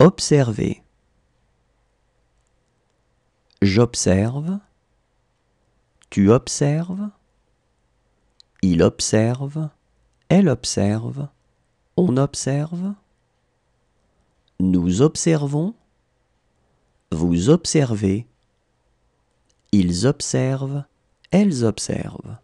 Observer. J'observe. Tu observes. Il observe. Elle observe. On observe. Nous observons. Vous observez. Ils observent. Elles observent.